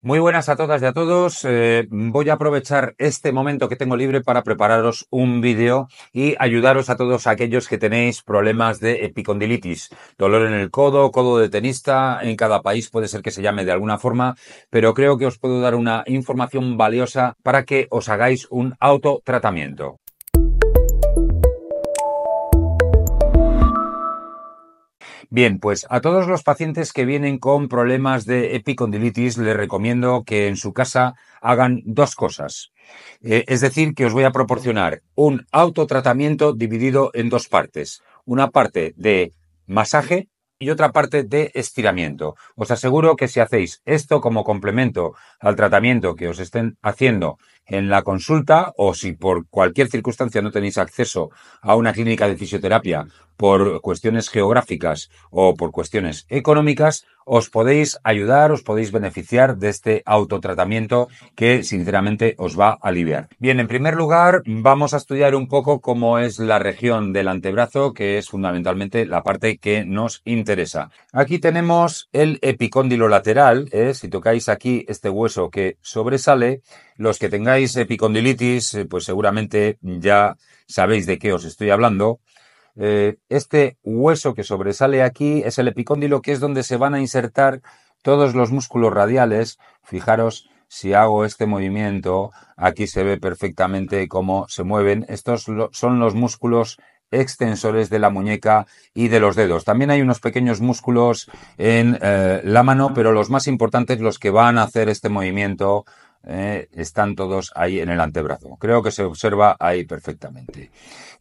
Muy buenas a todas y a todos. Eh, voy a aprovechar este momento que tengo libre para prepararos un vídeo y ayudaros a todos aquellos que tenéis problemas de epicondilitis, dolor en el codo, codo de tenista, en cada país puede ser que se llame de alguna forma, pero creo que os puedo dar una información valiosa para que os hagáis un autotratamiento. Bien, pues a todos los pacientes que vienen con problemas de epicondilitis les recomiendo que en su casa hagan dos cosas. Eh, es decir, que os voy a proporcionar un autotratamiento dividido en dos partes. Una parte de masaje y otra parte de estiramiento. Os aseguro que si hacéis esto como complemento al tratamiento que os estén haciendo en la consulta o si por cualquier circunstancia no tenéis acceso a una clínica de fisioterapia por cuestiones geográficas o por cuestiones económicas, os podéis ayudar, os podéis beneficiar de este autotratamiento que sinceramente os va a aliviar. Bien, en primer lugar vamos a estudiar un poco cómo es la región del antebrazo, que es fundamentalmente la parte que nos interesa. Aquí tenemos el epicóndilo lateral, ¿eh? si tocáis aquí este hueso que sobresale, los que tengáis epicondilitis, eh, pues seguramente ya sabéis de qué os estoy hablando. Eh, este hueso que sobresale aquí es el epicóndilo, que es donde se van a insertar todos los músculos radiales. Fijaros, si hago este movimiento, aquí se ve perfectamente cómo se mueven. Estos son los músculos extensores de la muñeca y de los dedos. También hay unos pequeños músculos en eh, la mano, pero los más importantes, los que van a hacer este movimiento ¿eh? están todos ahí en el antebrazo. Creo que se observa ahí perfectamente.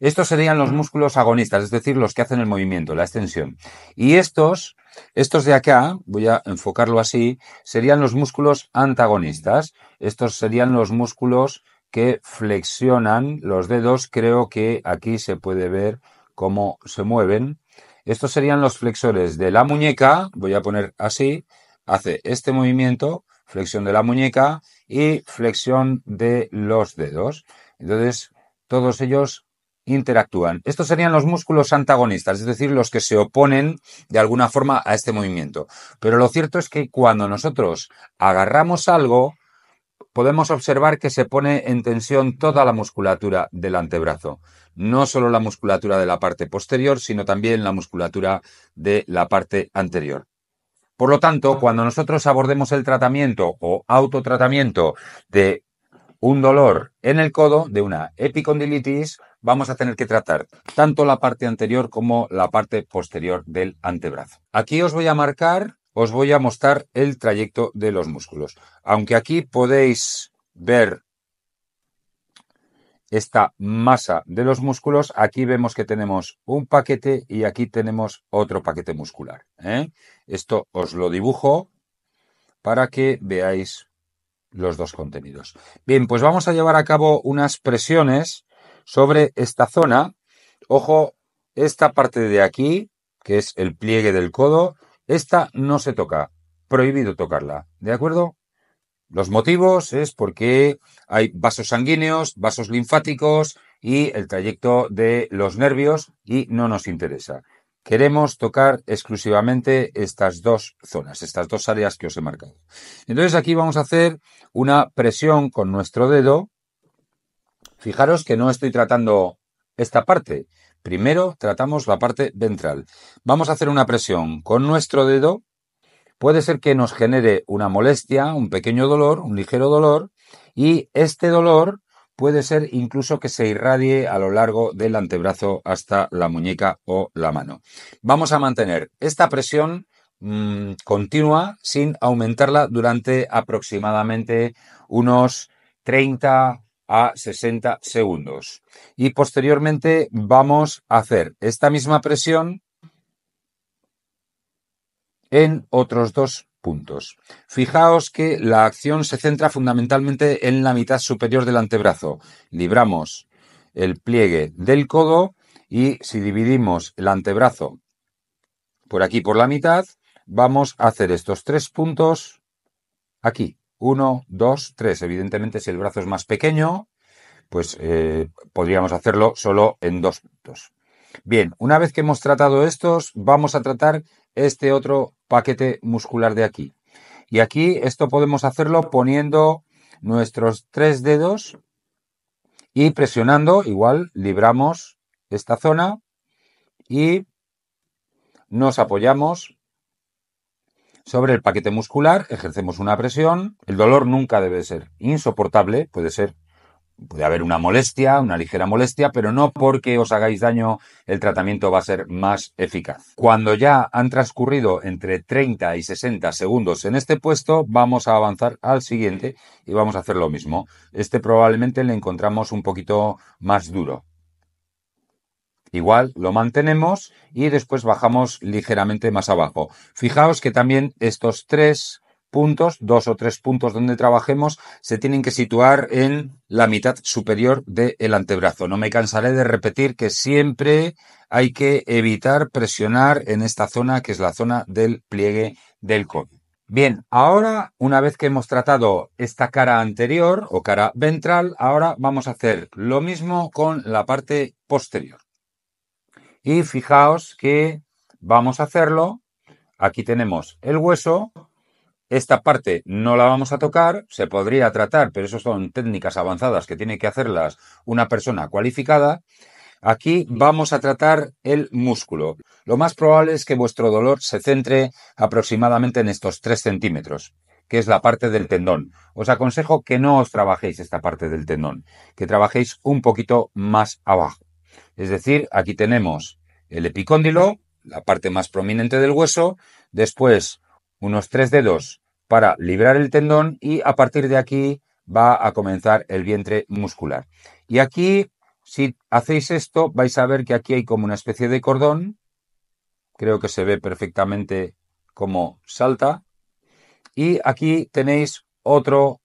Estos serían los músculos agonistas, es decir, los que hacen el movimiento, la extensión. Y estos, estos de acá, voy a enfocarlo así, serían los músculos antagonistas. Estos serían los músculos que flexionan los dedos. Creo que aquí se puede ver cómo se mueven. Estos serían los flexores de la muñeca, voy a poner así, hace este movimiento flexión de la muñeca y flexión de los dedos. Entonces, todos ellos interactúan. Estos serían los músculos antagonistas, es decir, los que se oponen de alguna forma a este movimiento. Pero lo cierto es que cuando nosotros agarramos algo, podemos observar que se pone en tensión toda la musculatura del antebrazo, no solo la musculatura de la parte posterior, sino también la musculatura de la parte anterior. Por lo tanto, cuando nosotros abordemos el tratamiento o autotratamiento de un dolor en el codo, de una epicondilitis, vamos a tener que tratar tanto la parte anterior como la parte posterior del antebrazo. Aquí os voy a marcar, os voy a mostrar el trayecto de los músculos. Aunque aquí podéis ver esta masa de los músculos, aquí vemos que tenemos un paquete y aquí tenemos otro paquete muscular. ¿eh? Esto os lo dibujo para que veáis los dos contenidos. Bien, pues vamos a llevar a cabo unas presiones sobre esta zona. Ojo, esta parte de aquí, que es el pliegue del codo, esta no se toca. Prohibido tocarla. ¿De acuerdo? Los motivos es porque hay vasos sanguíneos, vasos linfáticos y el trayecto de los nervios y no nos interesa. Queremos tocar exclusivamente estas dos zonas, estas dos áreas que os he marcado. Entonces aquí vamos a hacer una presión con nuestro dedo. Fijaros que no estoy tratando esta parte. Primero tratamos la parte ventral. Vamos a hacer una presión con nuestro dedo puede ser que nos genere una molestia, un pequeño dolor, un ligero dolor, y este dolor puede ser incluso que se irradie a lo largo del antebrazo hasta la muñeca o la mano. Vamos a mantener esta presión mm, continua sin aumentarla durante aproximadamente unos 30 a 60 segundos. Y posteriormente vamos a hacer esta misma presión en otros dos puntos. Fijaos que la acción se centra fundamentalmente en la mitad superior del antebrazo. Libramos el pliegue del codo y si dividimos el antebrazo por aquí por la mitad, vamos a hacer estos tres puntos aquí. Uno, dos, tres. Evidentemente, si el brazo es más pequeño, pues eh, podríamos hacerlo solo en dos puntos. Bien, una vez que hemos tratado estos, vamos a tratar este otro paquete muscular de aquí. Y aquí esto podemos hacerlo poniendo nuestros tres dedos y presionando, igual libramos esta zona y nos apoyamos sobre el paquete muscular, ejercemos una presión, el dolor nunca debe ser insoportable, puede ser puede haber una molestia, una ligera molestia, pero no porque os hagáis daño, el tratamiento va a ser más eficaz. Cuando ya han transcurrido entre 30 y 60 segundos en este puesto, vamos a avanzar al siguiente y vamos a hacer lo mismo. Este probablemente le encontramos un poquito más duro. Igual lo mantenemos y después bajamos ligeramente más abajo. Fijaos que también estos tres puntos, dos o tres puntos donde trabajemos, se tienen que situar en la mitad superior del antebrazo. No me cansaré de repetir que siempre hay que evitar presionar en esta zona, que es la zona del pliegue del codo. Bien, ahora, una vez que hemos tratado esta cara anterior o cara ventral, ahora vamos a hacer lo mismo con la parte posterior. Y fijaos que vamos a hacerlo. Aquí tenemos el hueso, esta parte no la vamos a tocar, se podría tratar, pero eso son técnicas avanzadas que tiene que hacerlas una persona cualificada. Aquí vamos a tratar el músculo. Lo más probable es que vuestro dolor se centre aproximadamente en estos 3 centímetros, que es la parte del tendón. Os aconsejo que no os trabajéis esta parte del tendón, que trabajéis un poquito más abajo. Es decir, aquí tenemos el epicóndilo, la parte más prominente del hueso, después unos tres dedos para librar el tendón y a partir de aquí va a comenzar el vientre muscular. Y aquí, si hacéis esto, vais a ver que aquí hay como una especie de cordón. Creo que se ve perfectamente cómo salta. Y aquí tenéis otro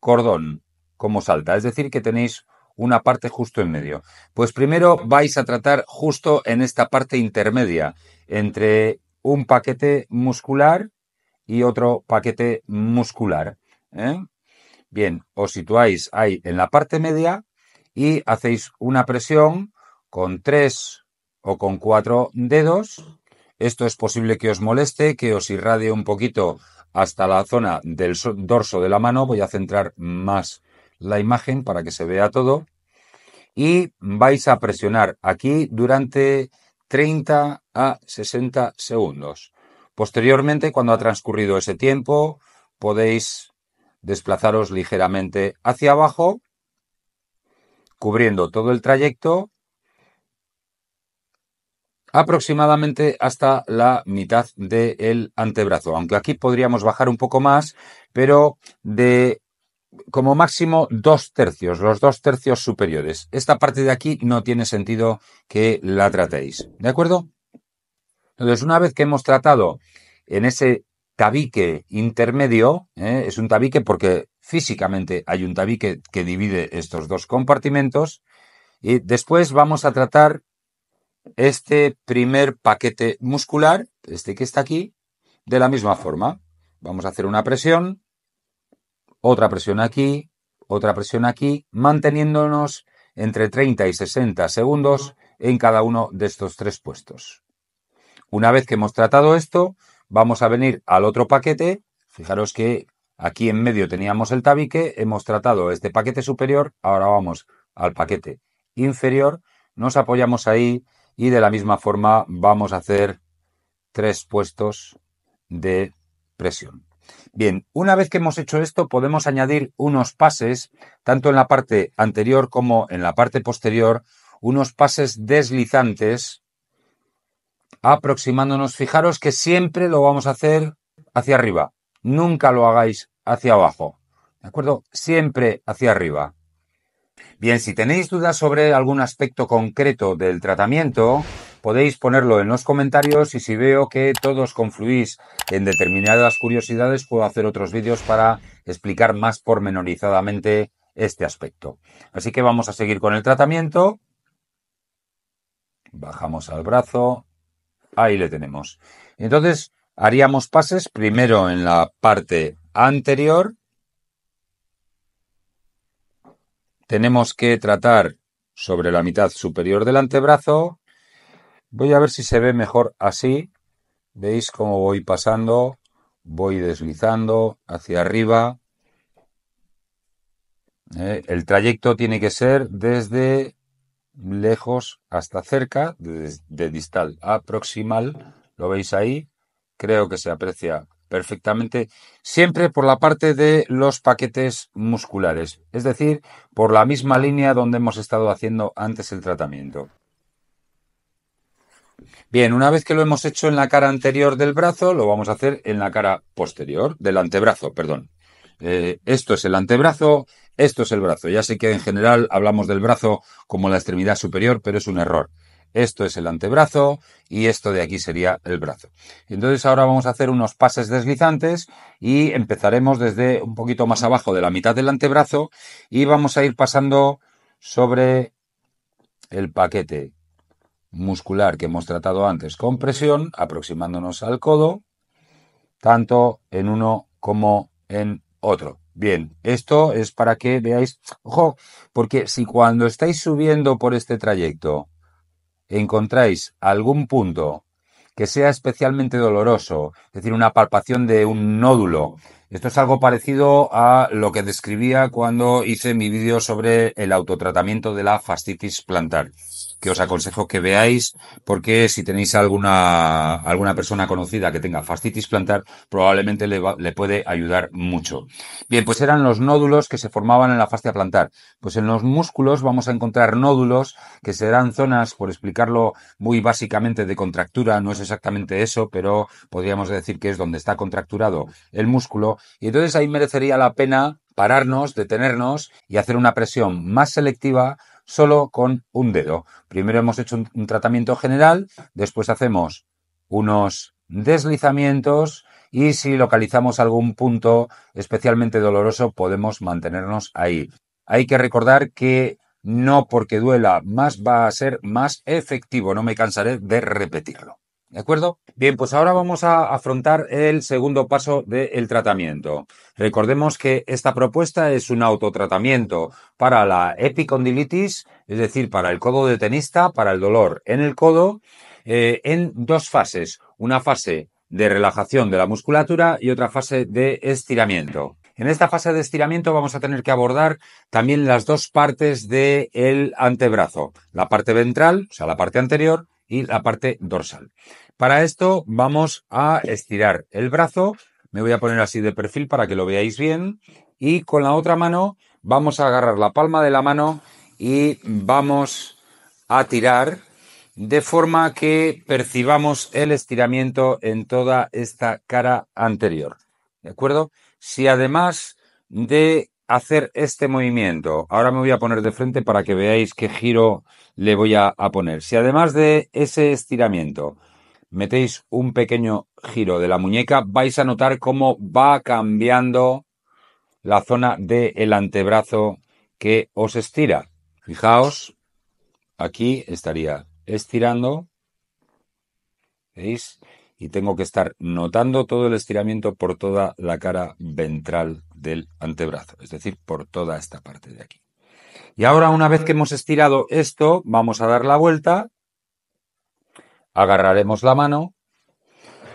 cordón, como salta. Es decir, que tenéis una parte justo en medio. Pues primero vais a tratar justo en esta parte intermedia entre un paquete muscular y otro paquete muscular. ¿eh? Bien, os situáis ahí en la parte media y hacéis una presión con tres o con cuatro dedos. Esto es posible que os moleste, que os irradie un poquito hasta la zona del dorso de la mano. Voy a centrar más la imagen para que se vea todo. Y vais a presionar aquí durante 30 a 60 segundos. Posteriormente, cuando ha transcurrido ese tiempo, podéis desplazaros ligeramente hacia abajo, cubriendo todo el trayecto aproximadamente hasta la mitad del antebrazo, aunque aquí podríamos bajar un poco más, pero de como máximo dos tercios, los dos tercios superiores. Esta parte de aquí no tiene sentido que la tratéis, ¿de acuerdo? Entonces, una vez que hemos tratado en ese tabique intermedio, ¿eh? es un tabique porque físicamente hay un tabique que divide estos dos compartimentos, y después vamos a tratar este primer paquete muscular, este que está aquí, de la misma forma. Vamos a hacer una presión, otra presión aquí, otra presión aquí, manteniéndonos entre 30 y 60 segundos en cada uno de estos tres puestos. Una vez que hemos tratado esto, vamos a venir al otro paquete. Fijaros que aquí en medio teníamos el tabique, hemos tratado este paquete superior, ahora vamos al paquete inferior, nos apoyamos ahí y de la misma forma vamos a hacer tres puestos de presión. Bien, una vez que hemos hecho esto, podemos añadir unos pases, tanto en la parte anterior como en la parte posterior, unos pases deslizantes aproximándonos. Fijaros que siempre lo vamos a hacer hacia arriba. Nunca lo hagáis hacia abajo. ¿De acuerdo? Siempre hacia arriba. Bien, si tenéis dudas sobre algún aspecto concreto del tratamiento, podéis ponerlo en los comentarios y si veo que todos confluís en determinadas curiosidades, puedo hacer otros vídeos para explicar más pormenorizadamente este aspecto. Así que vamos a seguir con el tratamiento. Bajamos al brazo, Ahí le tenemos. Entonces, haríamos pases primero en la parte anterior. Tenemos que tratar sobre la mitad superior del antebrazo. Voy a ver si se ve mejor así. ¿Veis cómo voy pasando? Voy deslizando hacia arriba. Eh, el trayecto tiene que ser desde lejos hasta cerca de, distal a proximal. Lo veis ahí. Creo que se aprecia perfectamente, siempre por la parte de los paquetes musculares, es decir, por la misma línea donde hemos estado haciendo antes el tratamiento. Bien, una vez que lo hemos hecho en la cara anterior del brazo, lo vamos a hacer en la cara posterior, del antebrazo, perdón. Eh, esto es el antebrazo, esto es el brazo. Ya sé que en general hablamos del brazo como la extremidad superior, pero es un error. Esto es el antebrazo y esto de aquí sería el brazo. Entonces ahora vamos a hacer unos pases deslizantes y empezaremos desde un poquito más abajo de la mitad del antebrazo y vamos a ir pasando sobre el paquete muscular que hemos tratado antes con presión, aproximándonos al codo, tanto en uno como en otro. Bien, esto es para que veáis, ojo, porque si cuando estáis subiendo por este trayecto encontráis algún punto que sea especialmente doloroso, es decir, una palpación de un nódulo, esto es algo parecido a lo que describía cuando hice mi vídeo sobre el autotratamiento de la fascitis plantar que os aconsejo que veáis, porque si tenéis alguna, alguna persona conocida que tenga fascitis plantar, probablemente le, le puede ayudar mucho. Bien, pues eran los nódulos que se formaban en la fascia plantar. Pues en los músculos vamos a encontrar nódulos que serán zonas, por explicarlo muy básicamente, de contractura, no es exactamente eso, pero podríamos decir que es donde está contracturado el músculo. Y entonces ahí merecería la pena pararnos, detenernos y hacer una presión más selectiva solo con un dedo. Primero hemos hecho un, tratamiento general, después hacemos unos deslizamientos y si localizamos algún punto especialmente doloroso podemos mantenernos ahí. Hay que recordar que no porque duela más va a ser más efectivo, no me cansaré de repetirlo. ¿De acuerdo? Bien, pues ahora vamos a afrontar el segundo paso del tratamiento. Recordemos que esta propuesta es un autotratamiento para la epicondilitis, es decir, para el codo de tenista, para el dolor en el codo, eh, en dos fases. Una fase de relajación de la musculatura y otra fase de estiramiento. En esta fase de estiramiento vamos a tener que abordar también las dos partes del el antebrazo, la parte ventral, o sea, la parte anterior, y la parte dorsal. Para esto vamos a estirar el brazo, me voy a poner así de perfil para que lo veáis bien y con la otra mano vamos a agarrar la palma de la mano y vamos a tirar de forma que percibamos el estiramiento en toda esta cara anterior. ¿De acuerdo? Si además de hacer este movimiento. Ahora me voy a poner de frente para que veáis qué giro le voy a, poner. Si además de ese estiramiento metéis un pequeño giro de la muñeca, vais a notar cómo va cambiando la zona del el antebrazo que os estira. Fijaos, aquí estaría estirando. ¿Veis? Y tengo que estar notando todo el estiramiento por toda la cara ventral del antebrazo, es decir, por toda esta parte de aquí. Y ahora, una vez que hemos estirado esto, vamos a dar la vuelta, agarraremos la mano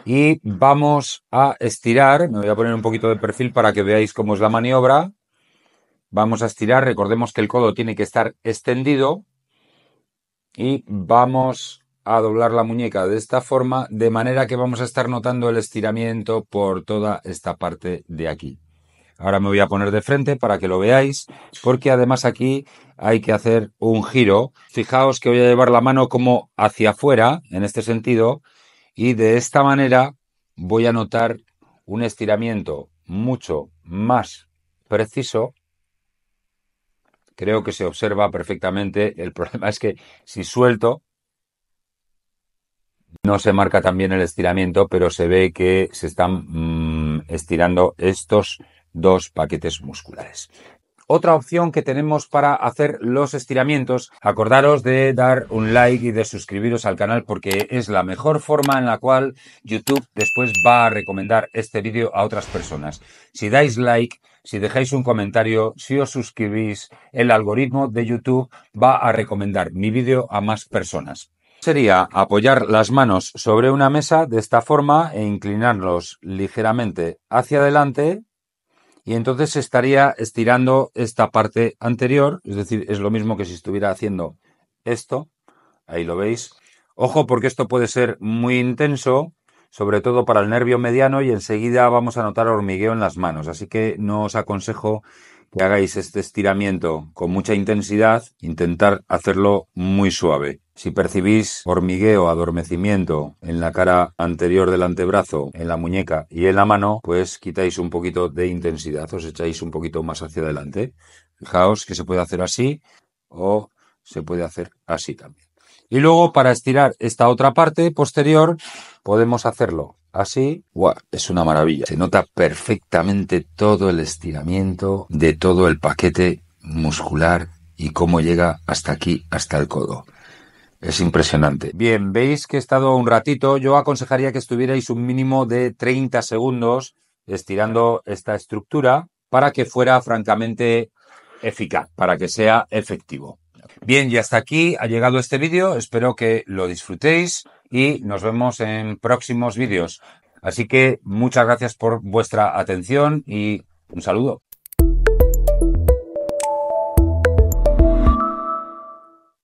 y vamos a estirar, me voy a poner un poquito de perfil para que veáis cómo es la maniobra, vamos a estirar, recordemos que el codo tiene que estar extendido y vamos a doblar la muñeca de esta forma, de manera que vamos a estar notando el estiramiento por toda esta parte de aquí. Ahora me voy a poner de frente para que lo veáis, porque además aquí hay que hacer un giro. Fijaos que voy a llevar la mano como hacia afuera, en este sentido, y de esta manera voy a notar un estiramiento mucho más preciso. Creo que se observa perfectamente. El problema es que si suelto, no se marca también el estiramiento, pero se ve que se están mm, estirando estos dos paquetes musculares. Otra opción que tenemos para hacer los estiramientos, acordaros de dar un like y de suscribiros al canal porque es la mejor forma en la cual YouTube después va a recomendar este vídeo a otras personas. Si dais like, si dejáis un comentario, si os suscribís, el algoritmo de YouTube va a recomendar mi vídeo a más personas sería apoyar las manos sobre una mesa de esta forma e inclinarlos ligeramente hacia adelante y entonces se estaría estirando esta parte anterior, es decir, es lo mismo que si estuviera haciendo esto, ahí lo veis. Ojo porque esto puede ser muy intenso, sobre todo para el nervio mediano y enseguida vamos a notar hormigueo en las manos, así que no os aconsejo que hagáis este estiramiento con mucha intensidad, intentar hacerlo muy suave. Si percibís hormigueo, adormecimiento en la cara anterior del antebrazo, en la muñeca y en la mano, pues quitáis un poquito de intensidad, os echáis un poquito más hacia adelante. Fijaos que se puede hacer así o se puede hacer así también. Y luego para estirar esta otra parte posterior podemos hacerlo así, ¡guau! es una maravilla. Se nota perfectamente todo el estiramiento de todo el paquete muscular y cómo llega hasta aquí, hasta el codo. Es impresionante. Bien, veis que he estado un ratito. Yo aconsejaría que estuvierais un mínimo de 30 segundos estirando esta estructura para que fuera francamente eficaz, para que sea efectivo. Bien, y hasta aquí ha llegado este vídeo. Espero que lo disfrutéis y nos vemos en próximos vídeos. Así que muchas gracias por vuestra atención y un saludo.